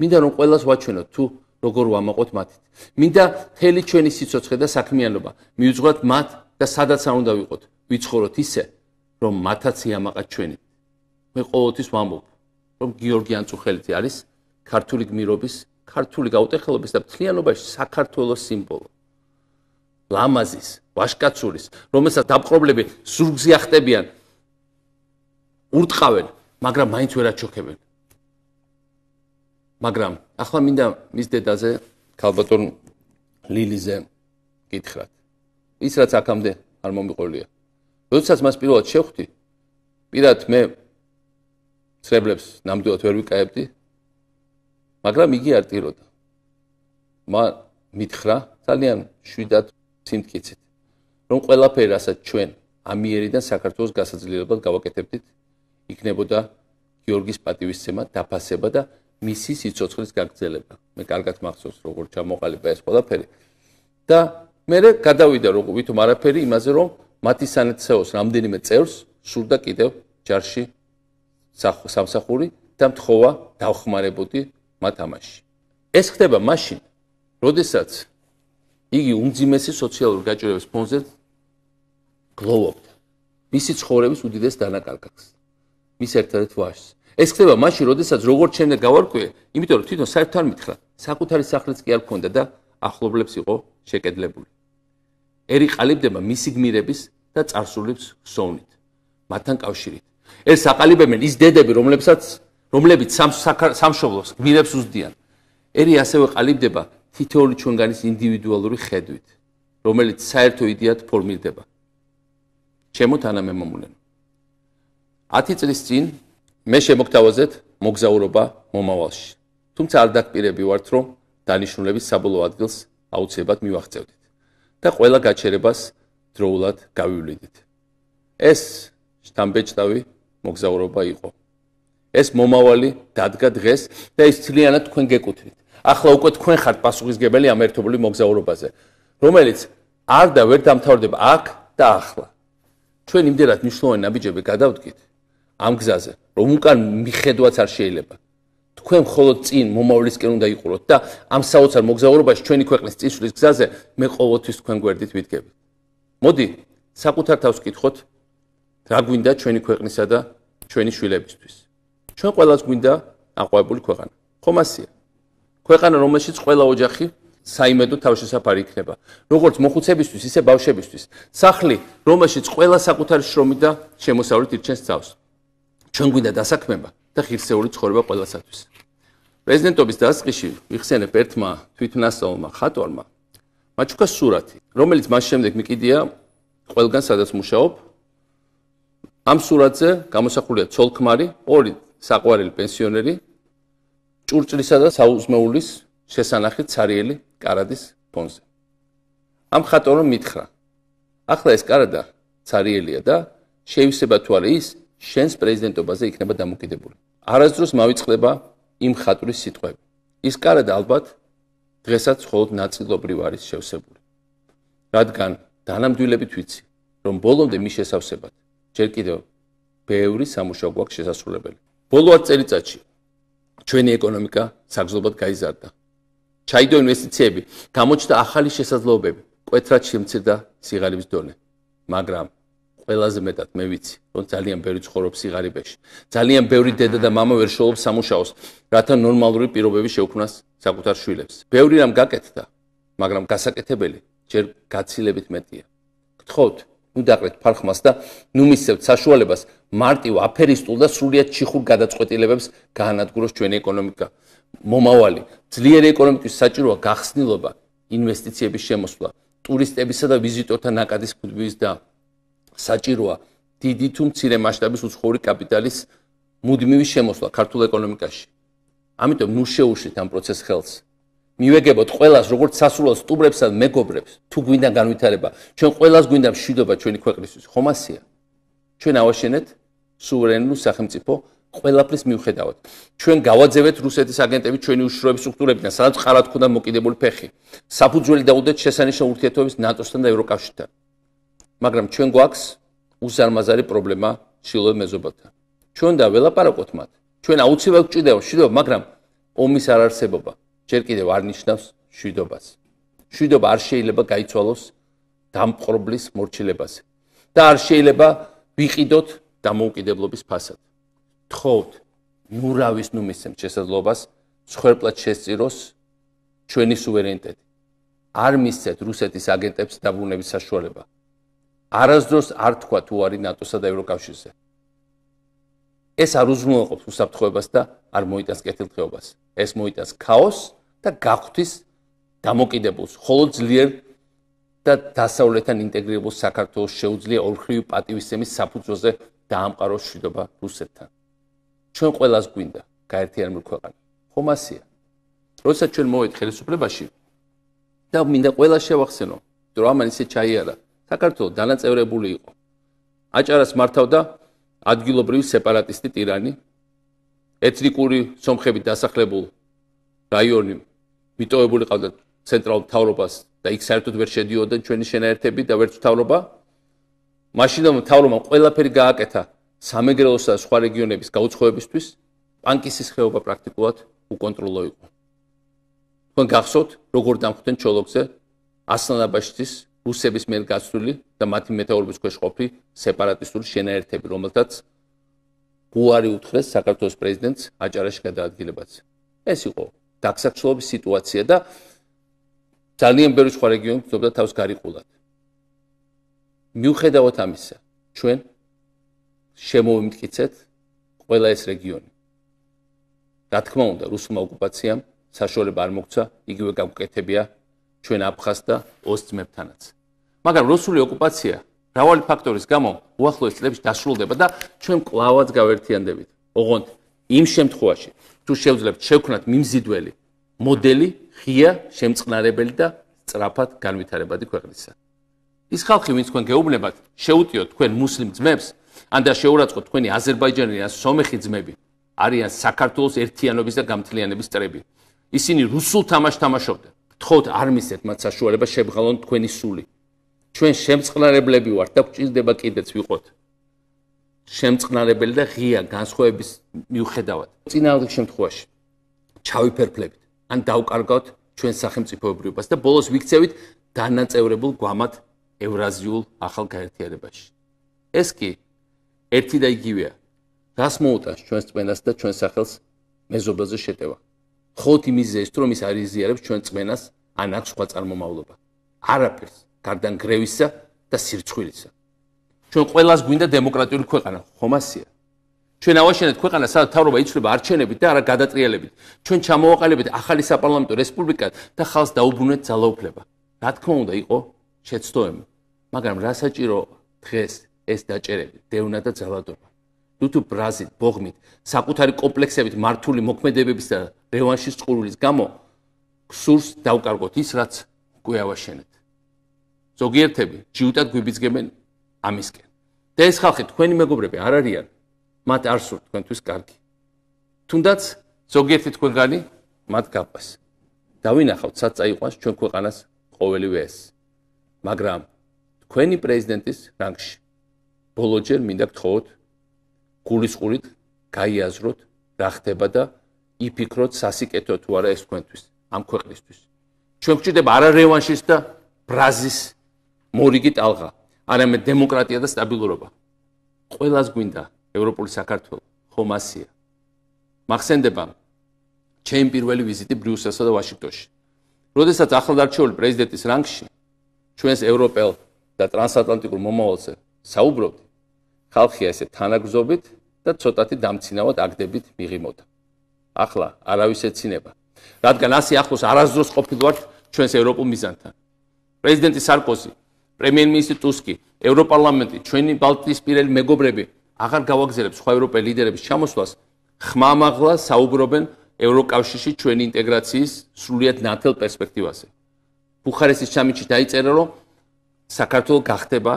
მინდა რომ ყველას ვაჩვენოთ თუ როგორ ვამაყოთ მათ მინდა მთელი ჩვენი სიცოცხლე და საქმიანობა მიუძღოთ მათ და სადაც არ უნდა ვიყოთ ვიცხოვროთ ისე რომ მათაც იამაყა ჩვენი მე ყოველთვის ვამბობ რომ გიორგი ანწუხელიძე არის ქართული გმირობის ქართული გაუტეხელობის და მთლიანობაში საქართველოს სიმბოლო ლამაზის ვაშკაცურის რომელსაც დაპყრობლები ზურგზე ახტებიან ურტყავენ მაგრამ მაინც ვერაჩოქებენ მაგრამ ახლა მინდა მის დედაზე ქალბატონ ლილიზე გითხრათ ის რაც აქამდე არ მომიყოლია როდესაც მას პირველად შევხვდი პირად მე ცრებლებს ნამდვილად ვერ ვიკაებდი მაგრამ იგი არ ტიროდა მა მითხრა ძალიან შვიდად სიმткиცით რომ ყველაფერი რასაც ჩვენ ამიერიდან საქართველოს გასაძლიერებლად გავაკეთებდით იქნებოდა გიორგის პატივისცემა დაფასება და მისი სიცოცხლის გაგრძელება მე კარგად მახსოვს როგორ ჩამოყალიბდა ეს ყველაფერი და მე გადავიდა რო ვითომ არაფერი იმაზე რომ მათი სანაცეოს რამდენიმე წევს სურდა კიდევ ჯარში სამსახური და მთხოვა დახმარებოდი მათამაში. ეს ხდება მაშინ, როდესაც იგი უმძიმესი სოციალურ გაჭირვების ფონზე გლოვობდა. მისი ცხოვრების უდიდეს დანაკარგავს. მის ერთადერთ ვაჟს. ეს ხდება მაშინ, როდესაც როგორც შემდეგ გავარკვიე, იმიტომ რომ თვითონ საერთოდ არ მითხრა, საკუთარი სახლიც კი არ ქონდა და ახლობლებს იყო შეკედლებული. ერიყალიბდება მისი გმირების და წარსულის სოვნით. მათთან კავშირით ეს აყალიბებენ ის დედები, რომლებსაც რომლებიც სამშობლოს გმირებს უძდიან. ერი ასევე ყალიბდება თითოეული ჩვენგანის ინდივიდუალური ხედვით, რომელიც საერთო იდეად ფორმირდება. ჩემო თანამემამულე. 10 წლის წინ მე შემოგთავაზეთ მოგზაურობა მომავალში. თუმცა არ დაგპირები ვართ, რომ დანიშნულების საბოლოო ადგილს აუცილებლად მივახცევდით და ყველა გაჩერებას დროულად გავივლიდით. ეს შთამბეჭდავი მოგზაურობა იყო. ეს მომავალი დადგა დღეს და ის ძალიანად თქვენ გეკუთვნით. ახლა უკვე თქვენ ხართ პასუხისგებელი ამ ერთობლივ მოგზაურობაზე, რომელიც არ და ვერ დამთავრდება აქ და ახლა. ჩვენ იმდენად მნიშვნელოვანი ნაბიჯები გადავდგით ამ გზაზე, რომ უკან მიხედვაც არ შეიძლება. თქვენ მხოლოდ წინ მომავლისკენ უნდა იყუროთ და ამ საოცარ მოგზაურობაში ჩვენი ქვეყნის წინსვლის გზაზე მე ყოველთვის თქვენ გვერდით ვიდგები. მოდი, საკუთარ თავს ვკითხოთ რა გვინდა ჩვენი ქვეყნისა და ჩვენი შვილებისთვის. ჩვენ ყველას გვინდა აყვავებული ქვეყანა. ხომ ასია? ქვეყანა, რომელშიც ყველა ოჯახი საიმედო თავშესაფარი იქნება. როგორც მოხუცებისთვის, ისე ბავშვებისთვის. სახლი, რომელშიც ყველა საკუთარი შრომით და შემოსავლით ირჩენს თავს. ჩვენ გვინდა დასაქმება და ღირსეული ცხოვრება ყველასათვის. პრეზიდენტობის დასწრებში ვიხსენებ ერთმა თვითნასწავლმა ხატორმა მაჩუკას სურათი, რომელიც მას შემდეგ მიკიდია ყველგან სადაც მუშაობ, ამ სურათზე გამოსახულია ცოლქმარი, ორი საყვარელი პენსიონერი, ჭურჭლისა და საუზმეულის შესანახი цаრიელი караდის ფონზე. ამ ხატორმა მითხრა: "ახლა ეს карада цаრიელია და შეიძლება თუ არა ის შენს პრეზიდენტობაზე იქნება დამოკიდებული. არასდროს მავიწყდება იმ ხატრის სიტყვები. ის карада ალბათ დღესაც მხოლოდ ნაწილობრივ არის შევსებული. რადგან დანამდვილებით ვიცი, რომ ბოლომდე მის შესავსებად ჯერ კიდევ ბევრი სამუშაო გვაქვს შესასრულებელი. ბოლო 10 წელიწადში ჩვენი ეკონომიკა საგრძნობლად გაიზარდა. ჩაიდო ინვესტიციები, გამოჩნდა ახალი შესაძლებლობები, კეთრად შემცირდა სიგარების დონე. მაგრამ ყველაზე მეტად მე ვიცი, რომ ძალიან ბევრი ცხოვრობს სიგარებეში. ძალიან ბევრი დედა და мама ვერ შოულობს სამუშაოს, რათა ნორმალური პირობები შეუქმნას საკუთარ შვილებს. ბევრი რამ გაკეთდა, მაგრამ გასაკეთებელი ჯერ გაცილებით მეტია. გთხოვთ, უდაყრეთ ფარხმას და ნუმისევთ საშუალებას მარტივ აფერისტულ და სრულიად ჩიხურ გადაწყვეტილებებს განადგუროს ჩვენი ეკონომიკა. მომავალი ძლიერი ეკონომიკის საჭიროა გახსნილობა, ინვესტიციების შემოსვლა, ტურისტებისა და ვიზიტორთა ნაკადის ფუძვის და საჭიროა დიდი თუ მცირე მასშტაბის უცხოური კაპიტალის მუდმივი შემოსვლა ქართულ ეკონომიკაში. ამიტომ ნუ შეუშვით ამ პროცესს ხელს. მივეგებოთ ყველას როგორც სასულელ სტუმრებს და მეგობრებს თუ გვინდა განვითარება ჩვენ ყველას გვინდა მშვიდობა ჩვენი ქვეყნისთვის ხომასია ჩვენ ავაშენეთ სუვერენულ სახელმწიფო ყველაფრის მიუხედავად ჩვენ გავაძევეთ რუსეთის აგენტები ჩვენი უშრობების სტრუქტურებიდან სადაც ხარათ ქონდა მოკიდებული ფეხი საფუძველი დაუდეთ შესანიშნავ ურთიერთობებს ნატოსთან და ევროკავშირთან მაგრამ ჩვენ გვაქვს უზარმაზარი პრობლემა ჩილო მეზობელთან ჩვენ და ველაპარაკოთ მათ ჩვენ აუცილებლად გვჭირდება შედო მაგრამ ომის არარსებობა ჯერ კიდევ არნიშნავს შვიდობას. შვიდობა არ შეიძლება გაიცვალოს დამყრობლის მორჩილებაზე და არ შეიძლება ვიყიდოთ დამოუკიდებლობის ფასად. თხოვთ ნურავის ნუმისემ შესაძლებლობას სხერპლად შესწიროს ჩვენი სუვერენიტეტი. არ მისცეთ რუსეთის აგენტებს დაბრუნების საშუალება. არასდროს არ თქვა თუ არის ნატოსა და ევროკავშირზე. ეს არ უზრუნველყოფს უსაფრთხოებას და არ მოიტანს კეთილდღეობას. ეს მოიტანს ქაოს და გაგვთვის დამოკიდებულს, ხოლო ძლიერ და დასავლეთთან ინტეგრირებულ საქართველოს შეუძლია ორხრივი პატივისცემის საფუძველზე დაამყაროს შედობა რუსეთთან. ჩვენ ყველას გვინდა გაერთიანებულ ქვეყანა. ხომ ასეა? როდესაც ჩვენ მოვედ ხელისუფლებაში და მინდა ყველა შევახსენო, რომ ამან ისე ჩაიარა. საქართველოს დანაწევრებული იყო. აჭარას მართავდა ადგილობრივი სეპარატისტი ტირანი ეთნიკური სომხები დასახლებულ რაიონი მიტოვებული ყავდა ცენტრალურ თავრობას და იქ საერთოდ ვერ შედიოდა ჩვენი შენაერთები და ვერც თავრობა მაშინდელმა თავრობამ ყველაფერი გააკეთა სამეგრელოსა და სხვა რეგიონების გაუცხოებისთვის პანკისის ხეობა პრაქტიკულად უკონტროლო იყო თქვენ გახსოვთ როგორ დამხვდნენ ჩოლოგზე ასლანაბაშიძის რუსების მიერ გასული და მათი მეტეორობის ქვეშ ყოფი სეპარატისტული შენაერთები, რომელთაც გუარი უთხრეს საქართველოს პრეზიდენტს აჭარაში გადაადგილებას. ეს იყო დაქსაცლობის სიტუაცია და ძალიან ბევრი სხვა რეგიონი გწობდა თავს გარიყულად. მიუხედავად ამისა, ჩვენ შემოვიმტკიცეთ ყველა ეს რეგიონი. რა თქმა უნდა, რუსმა ოკუპაციამ საშუალება არ მოგცა იგივე გაკვეთებია ჩვენ აფხაზ და ოსტმებთანაც. მაგრამ რუსული ოკუპაცია მრავალი ფაქტორის გამო უახლოეს წლებში დასრულდება და ჩვენ კლავაც გავერთიანდებით. ოღონდ იმ შემთხვევაში, თუ შევძლებთ შევქნათ მიმზიდველი მოდელი, ღია, შემწყნარებელი და სწრაფად განვითარებადი ქვეყნისა. ის ხალხი, ვინც თქვენ გეუბნებათ, შეუტიო თქვენ მუსლიმ ძმებს, ან და შეურაცხო თქვენი აზერბაიჯანელი ან სომეხი ძმები, არიან საქართველოს ერთიანობის და გამთლიანების წრები. ისინი რუსულ თამაშს თამაშობდნენ. თხოვთ არ მისცეთ მათ საშუალება შეგღალონ თქვენი სული. ჩვენ შემწყნარებლები ვართ და გვჭირდება კიდეც ვიყოთ. შემწყნარებელი და ღია განსხვავების მიუხედავად. წინააღმდეგ შემთხვევაში ჩავიფერფლებით, ან დავკარგავთ ჩვენ სახელმწიფოებრიობას და ბოლოს ვიქცევით დანაწევრებულ გვამად ევრაზიულ ახალ გაერთიანებაში. ეს კი ერთი და იგივეა. გასმოუტანს ჩვენს წმენას და ჩვენ სახელს მეზობელზე შეტევა. ხოთი მიზეს თუ რომ ის არ იზიარებს ჩვენ წმენას ან აქვს სხვა წარმომავლობა არაფერს გარდან გრევისა და სირცხვილისა ჩვენ ყველას გვინდა დემოკრატიული ქვეყანა ხომ ასია ჩვენ ავაშენეთ ქვეყანა სადაც თავრობა იცრება არჩენებით და არა გადატრიალებით ჩვენ ჩამოვაყალიბეთ ახალი საპარლამენტო რესპუბლიკა და ხალხს დაუბრუნეთ ძალაუფლება რა თქმა უნდა იყო შეცდომა მაგრამ რა საჭირო დღეს ეს დაჭერები დევნა და ძალადობა YouTube ბრაზილ ბოღმით საკუთარი კომპლექსებით მართული მოქმედებების და რევანშის წყურვილის გამო სურს დავკარგოთ ის რაც გვეავაშენეთ. ზოგიერთები ჯიუტად გვიბიძგებენ ამისკენ. და ეს ხალხი თქვენი მეგობრები არ არიან. მათ არ სურთ თქვენთვის კარგი. თუნდაც ზოგიერთი თქვენგანი მათ გაყვეს. დავინახავთ სად წაიყვანს ჩვენ ქვეყანას ყოველივე ეს. მაგრამ თქვენი პრეზიდენტის რანგში ბოლოჯერ მინდა გთხოვოთ გულისყურით გაიაზროთ რა ხდება და იფიქროთ სასიკეთო თუ არა ეს თქვენთვის ამ ქვეყნისთვის ჩვენ გვჭირდება არა რევანშის და ბრაზის მორიგი ტალღა არამედ დემოკრატია და სტაბილურობა ყველას გვინდა ევროპული საქართველო ხომ ასია მახსენდება ჩემი პირველი ვიზიტი ბრიუსელსა და ვაშინგტონში როდესაც ახლადარჩეული პრეზიდენტის რანგში ჩვენს ევროპელ და ტრანსატლანტიკურ მომავალზე საუბრობთ ხალხია ესე თანაგზობით და ცოტათი დამცინავად აგდებით მიღიმოთ. ახლა არავის ეცინება. რადგან ასე ახლოს არასდროს ყოფილვართ ჩვენს ევროპულ მიზანთან. პრეზიდენტი სარკოზი, პრემიერ-მინისტრი ტუსკი, ევროპარლამენტი, ჩვენი ბალტიისპირელი მეგობრები აღარ გავაგზავნებს სხვა ევროპელ ლიდერებს ჩამოსვლას ხმამაღლა საუბრობენ ევროკავშირში ჩვენი ინტეგრაციის სრულიად ნათელ პერსპექტივაზე. ბუხარესის სამიტში დაიწერა რომ საქართველოს გახდება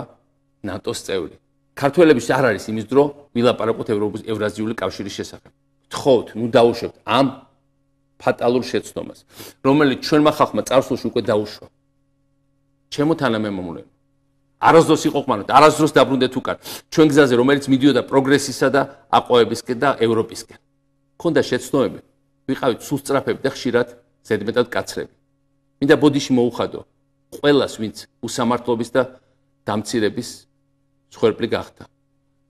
ნატოს წევრი. ქართველებს არ არის იმის დრო ვილაპარაკოთ ევროპის ევრაზიული კავშირის შესახებ. თხოვთ, ნუ დაუშვებთ ამ ფატალურ შეცდომას, რომელიც ჩვენმა ხალხმა წარსულში უკვე დაუშვა. ჩემო თანამემამულე, არასდროს იყო ხმანოთ, არასდროს დაბრუნდეთ უკან ჩვენ გზაზე, რომელიც მიდიოდა პროგრესისა და აყვავებისკენ და ევროპისკენ. მქონდა შეცდომები, ვიყავით სუსტრაფები და ხშირად ზედმეტად კაცრები. მინდა ბოდიში მოუხადო ყველას, ვინც უსამართლობის და დამცირების სხერპლი გახდა.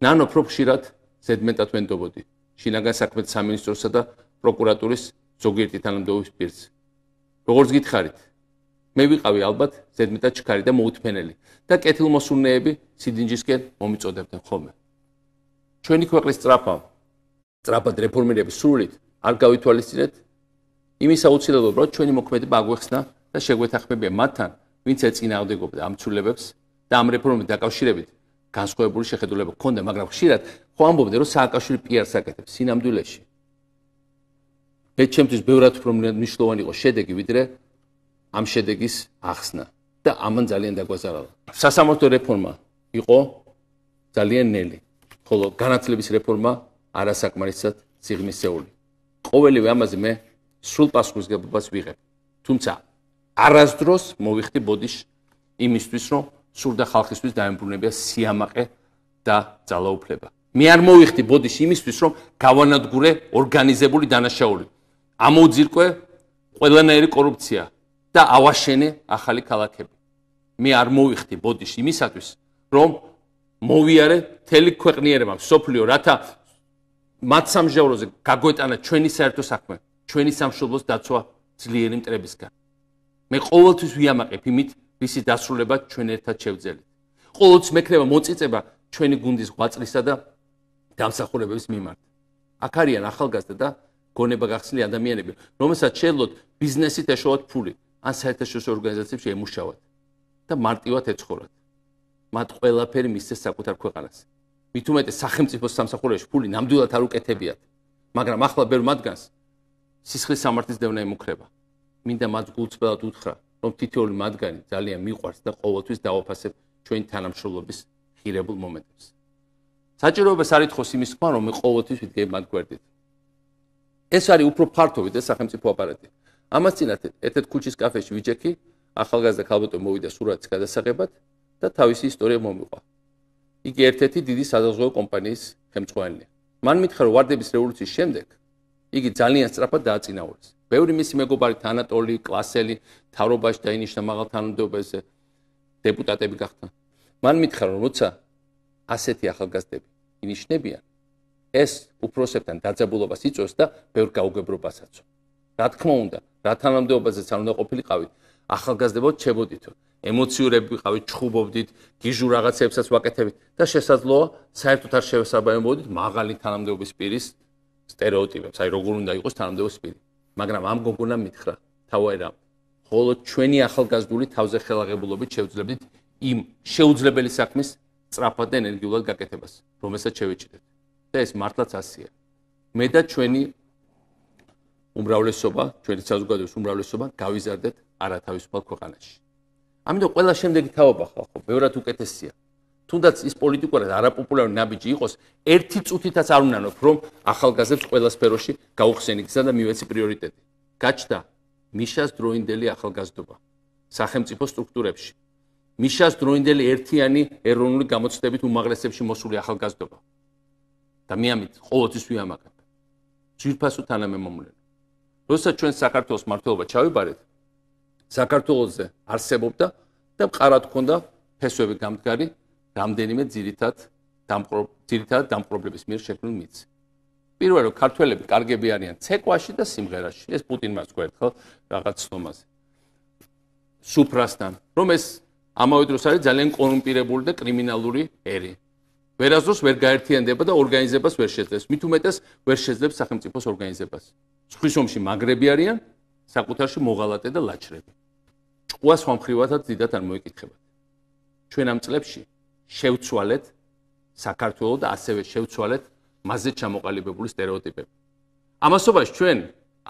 ნანო პრო ხშირად ზედმეტად ვენდობოდი შინაგან საქმეთა სამინისტროსა და პროკურატურის ზოგიერთი თანამდებობის პირს. როგორც გითხარით, მე ვიყავი ალბათ ზედმეტად ჩქარი და მოუთმენელი და კეთილმოსურნეები სიდინჯისკენ მომიწოდებდნენ ხოლმე. ჩვენი ქვეყნის ძრაფა ძრაფად რეფორმირების სრულით არ გავითვალისწინეთ იმის აუცილებლობა, რომ ჩვენი მოქმედება აგვეხსნა და შეგვეთანხმებია მათთან, ვინც ეწინააღმდეგებოდა ამ ცვლილებებს და ამ რეფორმებს დაკავშირებით განსხვავებული შეხედულება ქონდა, მაგრამ ხშირად ხო ამბობდნენ, რომ სააკაშვილი პიარს აკეთებს სინამდვილეში. მე ჩემთვის ბევრად უფრო მნიშვნელოვანი იყო შედეგი, ვიდრე ამ შედეგის ახსნა და ამან ძალიან დაგვაზარალა. სასამართლო რეფორმა იყო ძალიან ნელი, ხოლო განათლების რეფორმა არასაკმარისად სიღრმისეული. ყოველივე ამაზე მე სრულ პასუხისგებლობას ვიღებ. თუმცა არასდროს მოვიხდი ბოდიშ იმისთვის, რომ სურდა ხალხისთვის დაემბრუნებინა სიამაყე და ძალაუფლება. მე არ მოვიხდი ბოდიშ იმისთვის, რომ გავანადგურე ორგანიზებული დანაშაული. ამოძირკვე ყველანაირი კორუფცია და ავაშენე ახალი ქალაქები. მე არ მოვიხდი ბოდიშ იმისათვის, რომ მოვიარე თელი ქვეყნიერება სოფლიო რათა მათ სამჟავროზე გაგვეტანა ჩვენი საერთო საქმე, ჩვენი სამშობლოს დაცვა ძლიერი მტრებისგან. მე ყოველთვის ვიამაყებ იმით, მისი დასრულება ჩვენ ერთად შევძელით. ყოველთვის მექნება მოწიწება ჩვენი გუნდის ღვაწლისა და დამსახურებების მიმართ. აქ არიან ახალგაზრდა და გონება გახსნილი ადამიანები, რომელსაც შეძლოთ ბიზნესით ეშოვათ ფული, ან საერთაშორისო ორგანიზაციებში ემუშავათ და მარტივად ეცხოვრათ. მათ ყველაფერი მისცეს საკუთარ ქვეყანას. მით უმეტეს სახელმწიფო სამსახურეში ფული ნამდვილად არ უკეთებიათ, მაგრამ ახლა ბევრ მათგანს სისხლის სამართლის დევნა ემუქრება. მინდა მათ გულწრფელად უთხრათ რომ თითოეული მათგანი ძალიან მიყვარს და ყოველთვის დავაფასებ ჩვენი თანამშრომლობის ღირებულ მომენტებს. საჭიროება საერთოს იმის თქმა, რომ მე ყოველთვის ვიდგები მათ გვერდით. ეს არის უფრო ფართობი და სახელმწიფო აპარატი. ამას წინათ ერთ-ერთ ქუჩის კაფეში ვიჯექი, ახალგაზრდა ქალბატონი მოვიდა სურათის გადასაღებად და თავისი ისტორია მომიყვა. იგი ერთ-ერთი დიდი საზოგადოებრივი კომპანიის ხელმძღვანელია. მან მითხრა, რომ ვარდების რევოლუციის შემდეგ იგი ძალიან სწრაფად დააწინაურეს. ბევრი მისი მეგობარი თანატოლი კლასელი თავრობაში დაინიშნა მაღალ თანამდებობაზე დეპუტატები გახდა მან მითხრა რომ როცა ასეთი ახალგაზრდები ინიშნებიან ეს უფროსებთან დაძაბულობას იწვევს და ბევრ გაუგებრობასაც რა თქმა უნდა რა თანამდებობაზეც არ უნდა ყოფილიყავით ახალგაზრდებო ჩებოდითო ემოციურები ყავით, ჩხუბობდით, გიჟუ რაღაცებსაც ვაკეთებით და შესაძლოა საერთოდ არ შევესაბამებოდით მაღალი თანამდებობის პირის стереოტიპებს, აი როგორ უნდა იყოს თანამდებობის პირი. მაგრამ ამ გოგონა მითხრა თავერა ხოლოდ ჩვენი ახალგაზრდული თავზე ხელაღებულობით შევძლებდით იმ შეუძლებელი საქმის წრაფად ენერგიულად გაკეთებას რომელსაც შევეჭდეთ და ეს მართლაც ასია მე და ჩვენი უმრავლესობა ჩვენი საზოგადოების უმრავლესობა გავიზარდეთ არათავისუფალ ქვეყანაში ამიტომ ყველა შემდეგი თაობა ხო ხო ბევრად უკეთესია თუნდაც ის პოლიტიკურად არაპოპულარული ნაბიჯი იყოს, ერთი წუთითაც არ უნანობ, რომ ახალგაზრდებს ყველა სფეროში გაუხსენი გზა და მივეცი პრიორიტეტი. გაჩნდა მიშას დროინდელი ახალგაზრდობა სახელმწიფო სტრუქტურებში. მიშას დროინდელი ერთიანი ეროვნული გამოცდებით უმაღლესებში მოსული ახალგაზრდობა. და მე ამით ყოველთვის ვიამაყებ. ძირფასო თანამემამულეს. როდესაც ჩვენ საქართველოს მართლობა ჩავიბარეთ, საქართველოსზე არსებობდა და მყარად ქონდა ფესვები გამდგარი რამდენიმე ძირითად დამყრობ ძირითად დამყრობლების მიერ შექმნილ მიწს. პირველ რო ქართველები კარგები არიან ცეკვაში და სიმღერაში, ეს პუტინმაც გვერდხო რაღაც ნომაზე. სუფრასთან, რომ ეს ამავე დროს არის ძალიან კორუმპირებული და კრიმინალური ერი. ვერასდროს ვერ გაერთიანდება და ორგანიზებას ვერ შეძლებს, მით უმეტეს ვერ შეძლებს სახელმწიფოს ორგანიზებას. ცხვისომში მაგრები არიან, საკუთარში მოღალატე და ლაჩრები. ჭყუა სამხრივათაც დიდათ არ მოიკითხება. ჩვენ ამ წლებში შევცვალეთ საქართველოს და ასევე შევცვალეთ მასზე ჩამოყალიბებული стереოტიპები. ამასობაში ჩვენ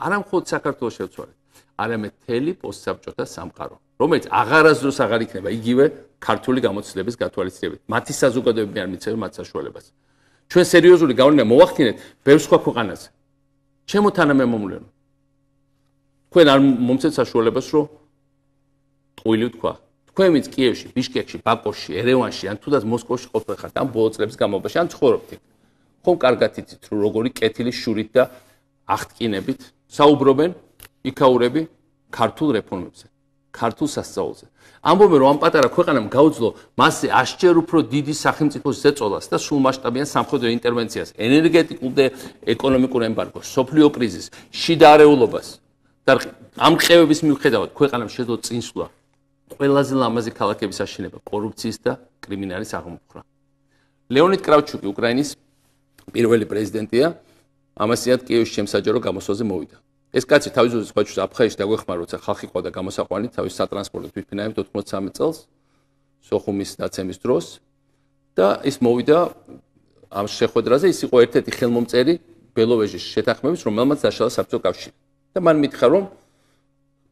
არამხოლოდ საქართველოს შევცვალეთ, არამედ მთელი პოსტსაბჭოთა სამყარო, რომელიც აღარასდროს აღარ იქნება იგივე ქართული გამოცდილების გათვალისწინებით. მათი საზოგადოებები არ მიწევენ მათ საშუალებას. ჩვენ სერიოზული გავლენა მოახდინეთ ბევრ სხვა ქვეყანაზე. ჩემო თანამემამულეო, თქვენ არ მომცეთ საშუალებას, რომ ტყუილი ვთქვა, თქვენიც კიევში, ბიშკეკში, ბაკოში, ერევანში ან თუნდაც მოსკოვში ყოფილხართ ან ბოლოწლებს გამოვაში ან ცხოვრობთ. ხომ კარგად იცით რომ როგორი კეთილი შურით და აღტკინებით საუბრობენ იქაურები ქართულ რეფორმებზე, ქართულ სასწაულზე. ამბობენ რომ ამ პატარა ქვეყანამ გაუძლო მასზე ასჯერ უფრო დიდი სახელმწიფო ზეწოლას და სულ მასშტაბიან სამხედრო ინტერვენციას, ენერგეტიკულ და ეკონომიკურ ემბარგოს, სოფლიო კრიზისს, შიდა არეულობას. და ამ ხევების მიუხედავად ქვეყანამ შეძლო წინსვლა ყველაზე ლამაზი ქალაქების აშენება კორუფციის და კრიმინალის აღმოფხვრა. ლეონიდ კრავჩუკი უკრაინის პირველი პრეზიდენტია, ამასიათ კიევის შემსაჯარო გამოსვლაზე მოვიდა. ეს კაცი თავის ზოგი ბაჭუს აფხაზეთში დაგვეხმა, როცა ხალხი ყავდა გამოსაყვანი თავის სატრანსპორტო თვითფინანსებით 93 წელს სოხუმის დაცემის დროს და ის მოვიდა ამ შეხვედრაზე, ის იყო ერთ-ერთი ხელმომწერი ბელოვეჟის შეთანხმების, რომელმაც დაშალა საბჭოთა კავშირი. და მან მითხრა, რომ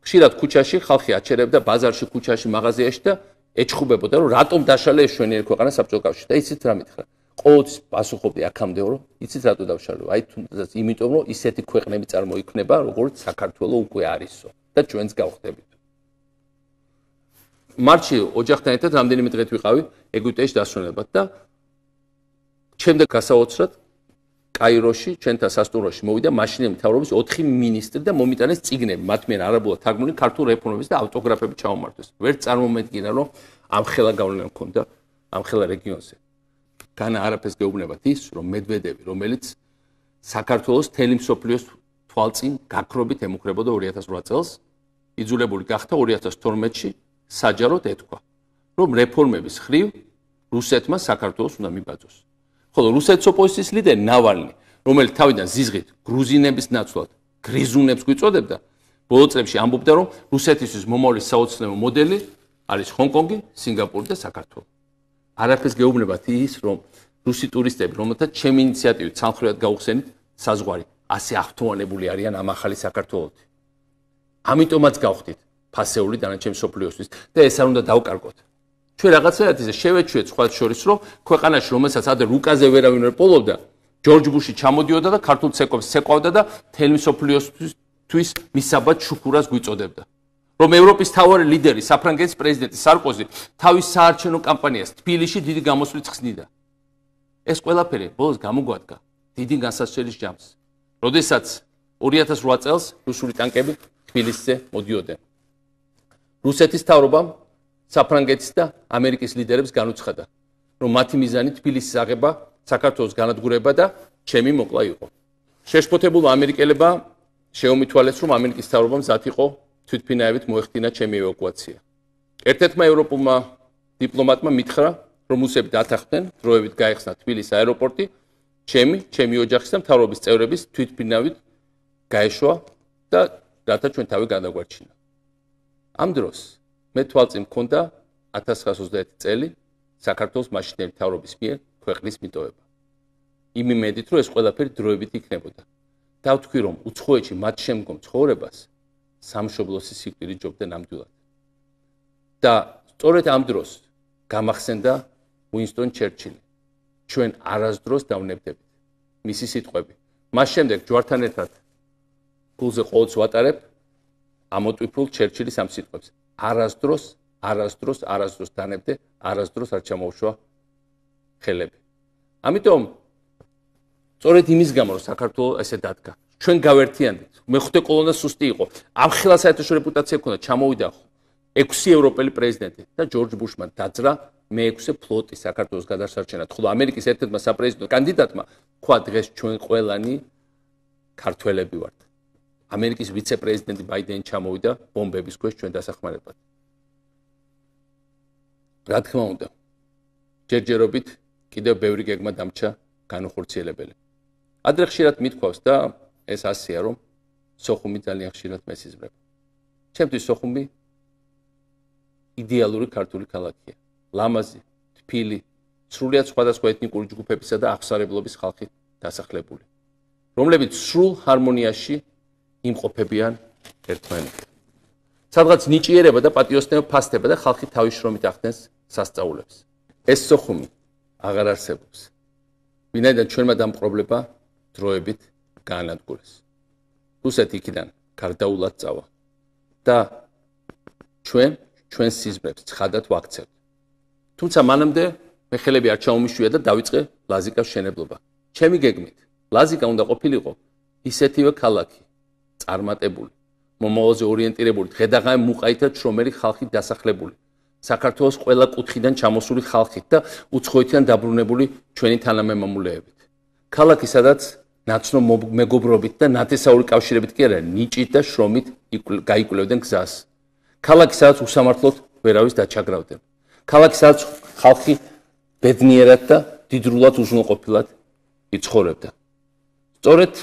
ხშირად ქუჩაში ხალხი აჩერებდა ბაზარში, ქუჩაში, მაღაზიაში და ეჭხუბებოდა, რომ რატომ დაშალე ეს შვენიერ ქვეყანა საბჭო კავშირში და ისიც რა მითხრა. ყოველთვის პასუხობდი აქამდე რომ ისიც რატო დავშალე. აი თუნდაც იმიტომ რომ ისეთი ქვეყნები წარმოიქმნება, როგორც საქართველო უკვე არისო და ჩვენს გავხდებით. მარტში ოჯახთან ერთად რამდენიმე დღეთ ვიყავი ეგვიპტეში დასვენებად და ჩემ და გასაოცრად კაიროში, ჩვენთან სასტუმროში მოვიდა მაშინე მთავრობის 4 ministri და მომიტანეს ციგნები, მათ მიერ არაბულად თარგმნილი ქართულ რეფორმების და ავტოგრაფები ჩაუმართეს. ვერ წარმომედგინა, რომ ამ ხელა გავლენა მქონდა ამ ხელა რეგიონზე. თანა არაფერს გეუბნებათ ის, რომ მედვედევი, რომელიც საქართველოს თელი მსოფლიოს თვალწინ გაქრობით ემუქრებოდა 2008 წელს, იძულებული გახდა 2012-ში საჯაროდ ეთქვა, რომ რეფორმების ხრივ რუსეთმა საქართველოს უნდა მიბაძოს. ხოლო რუსეთის ოპოზიციის ლიდერი ნავალნი, რომელიც თავიდან ზიზღით გრუზინების ნაცვლად გრიზუნებს გვიწოდებდა, ბოლო წლებში ამბობდა, რომ რუსეთისთვის მომავლის საოცნეო მოდელი არის ჰონკონგი, სინგაპური და საქართველო. არაფერს გეუბნებათ ის, რომ რუსი ტურისტები, რომელთა ჩემი ინიციატივით სამხრეთად გაუხსენით საზღვარი, ასე ახთოვანებული არიან ამ ახალი საქართველოს. ამიტომაც გავხდით ფასეული დანარჩენ სოფლიოსთვის და ეს არ უნდა დავკარგოთ. ჩვენ რაღაცნაირად ისე შევეჩვიეთ სხვა შორის რომ ქვეყანაში რომელსაც ადრე რუკაზე ვერავინ ვერ პოულობდა ჯორჯ ბუში ჩამოდიოდა და ქართულ ცეკვებს ცეკავდა და თელმისოფლიოსთვის მისაბაც შუქურას გვიწოდებდა რომ ევროპის მთავარი ლიდერი საფრანგეთის პრეზიდენტი სარკოზი თავის საარჩევნო კამპანიას თბილისში დიდი გამოსვლით ხსნიდა ეს ყველაფერი ბოლოს გამოგვადგა დიდი განსაცდელის ჯამს როდესაც 2008 წელს რუსული ტანკები თბილისზე მოდიოდნენ რუსეთის თავრობამ საფრანგეთს და ამერიკის ლიდერებს განუცხადა, რომ მათი მიზანი თბილისის აღება, საქართველოს განადგურება და ჩემი მოკლა იყო. შეშფოთებულმა ამერიკელებმა შეომითვალეს, რომ ამერიკის თავრობა მზად იყო თვითფინაებით მოეხტინა ჩემი ევაკუაცია. ერთ-ერთმა ევროპულმა დიპლომატმა მითხრა, რომ უსები დათახდნენ, დროებით გაიხსნა თბილისის აეროპორტი, ჩემი, ჩემი ოჯახის და თავრობის წევრების თვითფინავით გაეშვა და რათა ჩვენ თავი გადაგვარჩინა. ამ დროს მე თვალწინ მქონდა 1921 წელი საქართველოს მაშინდელი თავრობის მიერ ქვეყნის მიტოვება. იმ იმედით, რომ ეს ყველაფერი დროებით იქნებოდა. დავთქვი, რომ უცხოეთში მათ შემდგომ ცხოვრებას სამშობლოსი სიკვდილი ჯობდა ნამდვილად. და სწორედ ამ დროს გამახსენდა უინსტონ ჩერჩილი. ჩვენ არასდროს დავნებდებით მისი სიტყვები. მას შემდეგ ჯვართან ერთად გულზე ყოველთვის ვატარებ ამოტვიფულ ჩერჩილის ამ სიტყვებს. არასდროს არასდროს არასდროს დანებდე არასდროს არ ჩამოუშვა ხელები ამიტომ სწორედ იმის გამო რომ საქართველოს ესე დადგა ჩვენ გავერთიანდით მეხუთე колоნა სუსტი იყო ამ ხელა საერთაშორისო რეპუტაცია ქონდა ჩამოვიდა 6 ევროპელი პრეზიდენტი და ჯორჯ ბუშმა დაძრა მეექვსე ფლოტი საქართველოს გადასარჩენად ხოლო ამერიკის ერთ-ერთმა საპრეზიდენტო კანდიდატმა თქვა დღეს ჩვენ ყველანი ქართველები ვართ ამერიკის ვიცე-პრეზიდენტი ბაიდენი ჩამოვიდა ბომბების ქვეშ ჩვენ დასახმარებლად. რა თქმა უნდა, ჯერჯერობით კიდევ ბევრი გეგმა დამჭა განხორციელებელი. ადრე ხშირად მithქვავს და ეს ასეა, რომ სოხუმი ძალიან ხშირად მესიზმრება. ჩემთვის სოხუმი იდეალური ქართული ქალაქია. ლამაზი, თბილი, სრულიად სხვადასხვა ეთნიკური ჯგუფებისა და აღსარებლობის ხალხი დასახლებული, რომლებიც სრულ ჰარმონიაში იმყოფებიან ერთმანეთთან. სადღაც ნიჭიერება და პატიოსნება ფასდება და ხალხი თავის შრომით ახდენს სასწაულებს. ეს სოხუმი აღარ არსებობს. ვინაიდან ჩვენმა დამყრობლება დროებით განადგურეს. რუსეთ იქიდან გარდაულად წავა და ჩვენ ჩვენ სიზმებს ცხადად ვაქცევთ. თუმცა მანამდე მეხელები არ ჩაუმიშვია და დაიწყე ლაზიკას შენებლობა. ჩემი გეგმით ლაზიკა უნდა ყოფილიყო ისეთივე ქალაქი, წარმატებული მომავალზე ორიენტირებული ღედაღამ მუყაითად შრომელი ხალხი დასახლებული საქართველოს ყველა კუთხიდან ჩამოსული ხალხით და უცხოეთიდან დაბრუნებული ჩვენი თანამემამულეებით ქალაქი სადაც ნაცნობ მეგობრობით და ნათესაური კავშირებით კი არა ნიჭით და შრომით გაიკვლევდნენ გზას ქალაქი სადაც უსამართლოდ ვერავის დაჩაგრავდნენ ქალაქი სადაც ხალხი ბედნიერად და დიდრულად უზრუნყოფილად იცხოვრებდა სწორედ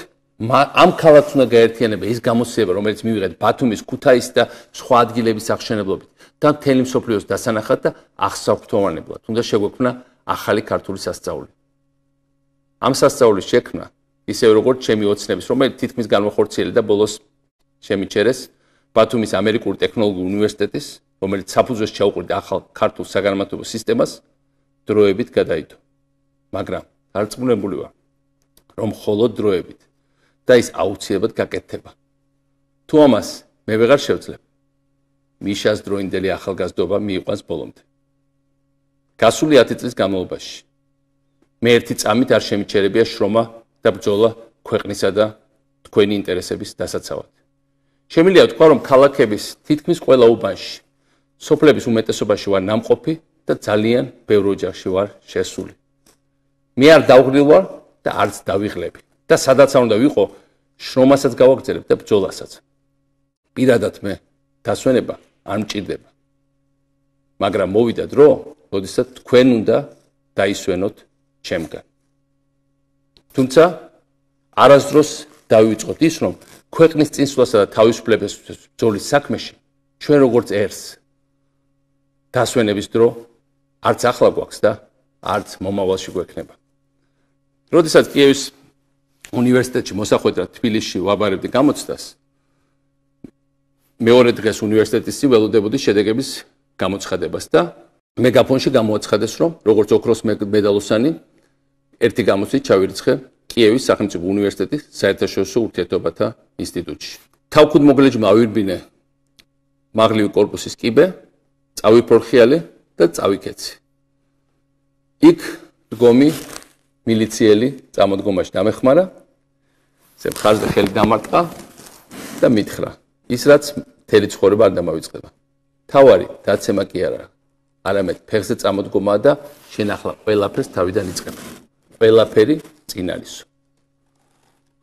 ამ ქალაქს უნდა გაერთიანება ეს გამოსება რომელიც მივიღეთ ბათუმის ქუთაისის და სხვა ადგილების აღშენებლობით და მთელი მსოფლიოს დასანახად და აღსაფრთხოვანებლად უნდა შეგვექმნა ახალი ქართული სასწაული ამ სასწაულის შექმნა ისევე როგორც ჩემი ოცნების რომელიც თითქმის განმოხორციელი და ბოლოს შემიჩერეს ბათუმის ამერიკული ტექნოლოგიური უნივერსიტეტის რომელიც საფუძვლის ჩაუყრიდა ახალ ქართულ საგანმანათლებლო სისტემას დროებით გადაიდო მაგრამ არწმუნებული ვარ რომ მხოლოდ დროებით და ის აუცილებლად გაკეთდება. თუ ამას მე ვეღარ შევძლებ, მიშას დროინდელი ახალგაზრდობა მიიყვანს ბოლომდე. გასული 10 წლის განმავლობაში მე ერთი წამით არ შემიჩერებია შრომა და ბრძოლა ქვეყნისა და თქვენი ინტერესების დასაცავად. შემიძლია ვთქვა, რომ ქალაქების თითქმის ყველა უბანში სოფლების უმეტესობაში ვარ ნამყოფი და ძალიან ბევრი ოჯახი ვარ შესული. მე არ დავღრილვარ და არც დავიღლები. და სადაც არ უნდა ვიყო, შრომასაც გავაგზავნებ და ბძოლასაც. პირადად მე დასვენება არ მჭირდება. მაგრამ მოვიდა დრო, როდესაც თქვენ უნდა დაისვენოთ ჩემგან. თუმცა არასდროს დავიწყოთ ის, რომ ქვეყნის წინსვლასა და თავისუფლების ბრძოლის საქმეში ჩვენ როგორც ერს დასვენების დრო არც ახლა გვაქვს და არც მომავალში გვექნება. როდესაც კიევის უნივერსიტეტში მოსახვედრა თბილისში ვაბარებდი გამოცდას მეორე დღეს უნივერსიტეტის ველოდებოდი შედეგების გამოცხადებას და მეგაფონში გამოაცხადეს რომ როგორც ოქროს მედალოსანი ერთი გამოცდით ჩავირიცხე კიევის სახელმწიფო უნივერსიტეტის საერთაშორისო ურთიერთობათა ინსტიტუტში თავკუთ მოგლეჯმა ვირბინე მაღლივი корпуსის კიბე წავიფორხიალე და წავიკეცი იქ დგომი მილიციელი წამოდგომაში დამეხმარა ესე მხარზე ხელი დამარტყა და მითხრა ის რაც მთელი ცხოვრება არ დამავიწყება თავარი დაცემა კი არა არამედ ფეხზე წამოდგომა და შენ ახლა ყველაფერს თავიდან იწყებ ყველაფერი წინ არის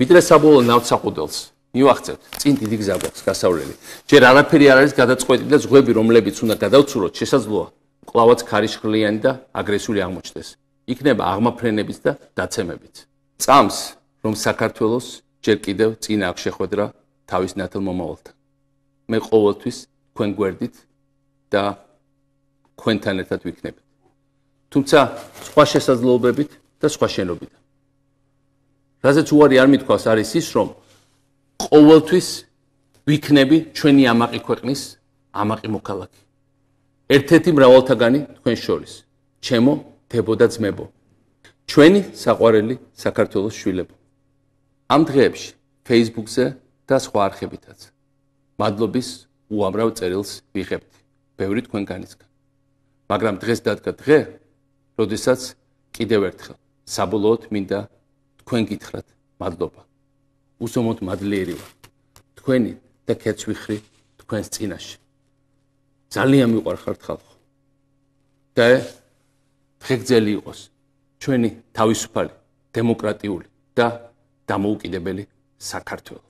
ვიდრე საბოლოო ნავსაყუდელს მიუახცევ წინ დიდი გზა აქვს გასავლელი ჯერ არაფერი არ არის გადაწყვეტი და ზღვები რომლებიც უნდა გადავცურო შესაძლოა კლავაც ქარიშხლიანი და აგრესიული აღმოჩნდეს იქნება აღმაფრენებიც და დაცემებიც წამს რომ საქართველოს ჯერ კიდევ წინ აქ შეხვედრა თავის ნათელ მომავალთან. მე ყოველთვის თქვენ გვერდით და თქვენთან ერთად ვიქნებ. თუმცა სხვა შესაძლებლობებით და სხვა შენობით. რაზეც უარი არ მithkავს არის ის, რომ ყოველთვის ვიქნები ჩვენი ამაყი ქვეყნის ამაყი მოქალაქე. ერთ-ერთი მრავალთაგანი თქვენ შორის. ჩემო, თებო და ძმებო. ჩვენი საყვარელი საქართველოს შვილებო. ამ დღეებში Facebook-ზე და სხვა არხებითაც. მადლობის უამრავ წერილს ვიღებთ ბევრი თქვენგანისგან. მაგრამ დღეს დადგა დღე, როდესაც კიდევ ერთხელ საბოლოოდ მინდა თქვენ გითხრათ მადლობა. უსომოდ მადლიერი ვარ. თქვენი და ქეცვიხრი თქვენს წინაშე. ძალიან მიყვარხართ ხალხო. და დღეგრძელი იყოს ჩვენი თავისუფალი, დემოკრატიული და დამოუკიდებელი საქართველო